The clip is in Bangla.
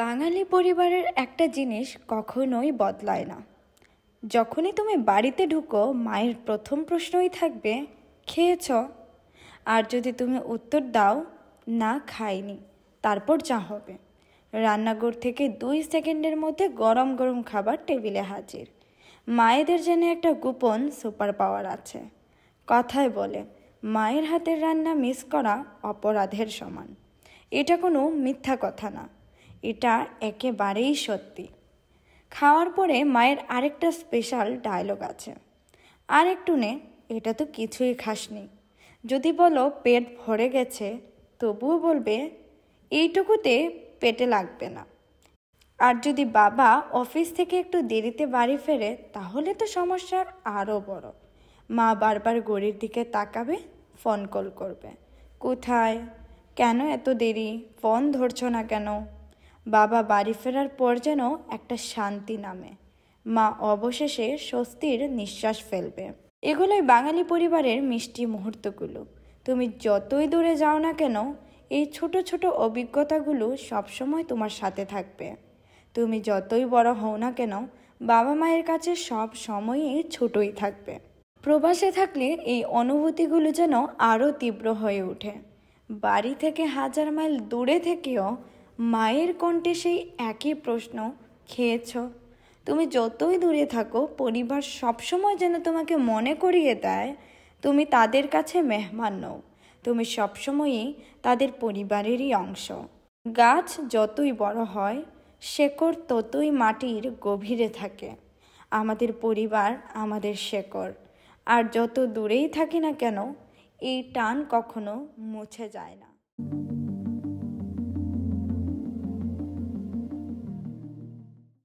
বাঙালি পরিবারের একটা জিনিস কখনোই বদলায় না যখনই তুমি বাড়িতে ঢুকো মায়ের প্রথম প্রশ্নই থাকবে খেয়েছ আর যদি তুমি উত্তর দাও না খাইনি তারপর যা হবে রান্নাঘর থেকে দুই সেকেন্ডের মধ্যে গরম গরম খাবার টেবিলে হাজির মায়েদের যেন একটা গোপন সুপার পাওয়ার আছে কথায় বলে মায়ের হাতের রান্না মিস করা অপরাধের সমান এটা কোনো মিথ্যা কথা না এটা একেবারেই সত্যি খাওয়ার পরে মায়ের আরেকটা স্পেশাল ডায়লগ আছে আর একটু নে এটা তো কিছুই খাসনি যদি বলো পেট ভরে গেছে তবুও বলবে এইটুকুতে পেটে লাগবে না আর যদি বাবা অফিস থেকে একটু দেরিতে বাড়ি ফেরে তাহলে তো সমস্যার আরও বড় মা বারবার গড়ির দিকে তাকাবে ফোন কল করবে কোথায় কেন এত দেরি ফোন ধরছ না কেন বাবা বাড়ি ফেরার পর যেন একটা শান্তি নামে মা অবশেষে স্বস্তির নিঃশ্বাস ফেলবে এগুলোই বাঙালি পরিবারের মিষ্টি মুহূর্তগুলো তুমি যতই দূরে যাও না কেন এই ছোট ছোট অভিজ্ঞতাগুলো সবসময় তোমার সাথে থাকবে তুমি যতই বড় হও না কেন বাবা মায়ের কাছে সব সময়ই ছোটই থাকবে প্রবাসে থাকলে এই অনুভূতিগুলো যেন আরও তীব্র হয়ে ওঠে বাড়ি থেকে হাজার মাইল দূরে থেকেও মায়ের কণ্ঠে সেই একই প্রশ্ন খেয়েছ তুমি যতই দূরে থাকো পরিবার সবসময় যেন তোমাকে মনে করিয়ে দেয় তুমি তাদের কাছে মেহমান নও তুমি সবসময়ই তাদের পরিবারেরই অংশ গাছ যতই বড় হয় শেকড় ততই মাটির গভীরে থাকে আমাদের পরিবার আমাদের শেকড় আর যত দূরেই থাকি না কেন এই টান কখনো মুছে যায় না